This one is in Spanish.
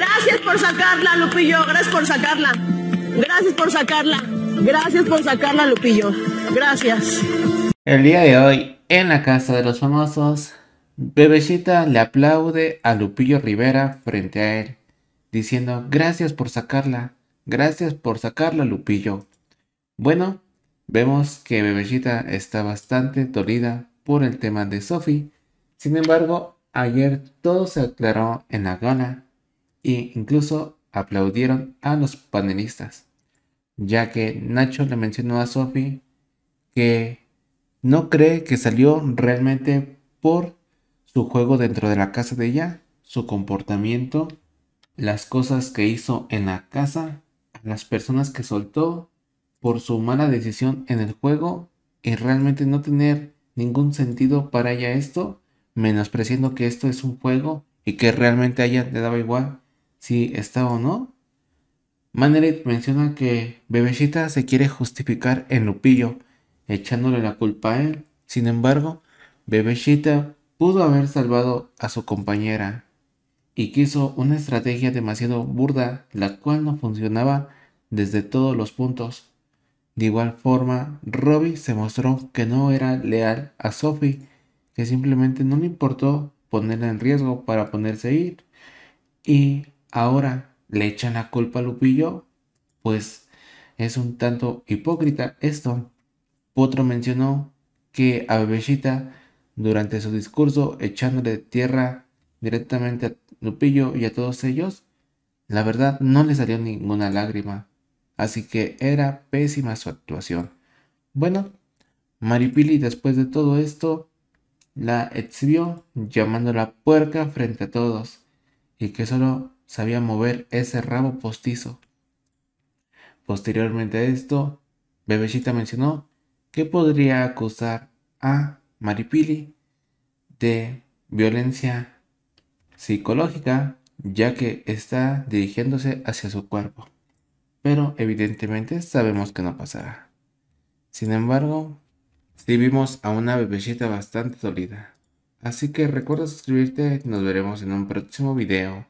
Gracias por sacarla, Lupillo. Gracias por sacarla. Gracias por sacarla. Gracias por sacarla, Lupillo. Gracias. El día de hoy, en la Casa de los Famosos, Bebecita le aplaude a Lupillo Rivera frente a él, diciendo gracias por sacarla. Gracias por sacarla, Lupillo. Bueno, vemos que Bebecita está bastante dolida por el tema de Sophie. Sin embargo, ayer todo se aclaró en la gala y incluso aplaudieron a los panelistas, ya que Nacho le mencionó a Sophie que no cree que salió realmente por su juego dentro de la casa de ella, su comportamiento, las cosas que hizo en la casa, las personas que soltó por su mala decisión en el juego y realmente no tener ningún sentido para ella esto, menospreciando que esto es un juego y que realmente a ella le daba igual si está o no. Manerit menciona que Bebecita se quiere justificar en Lupillo, echándole la culpa a él. Sin embargo, Bebecita pudo haber salvado a su compañera y quiso una estrategia demasiado burda, la cual no funcionaba desde todos los puntos. De igual forma, Robbie se mostró que no era leal a Sophie, que simplemente no le importó ponerla en riesgo para ponerse a ir. Y ahora le echan la culpa a Lupillo, pues es un tanto hipócrita esto. Potro mencionó que a bebeshita durante su discurso echándole tierra directamente a Lupillo y a todos ellos, la verdad no le salió ninguna lágrima, así que era pésima su actuación. Bueno, Maripili después de todo esto la exhibió llamándola puerca frente a todos y que solo sabía mover ese rabo postizo. Posteriormente a esto, Bebecita mencionó que podría acusar a Maripili de violencia psicológica, ya que está dirigiéndose hacia su cuerpo. Pero evidentemente sabemos que no pasará. Sin embargo, sí vimos a una bebecita bastante dolida. Así que recuerda suscribirte nos veremos en un próximo video.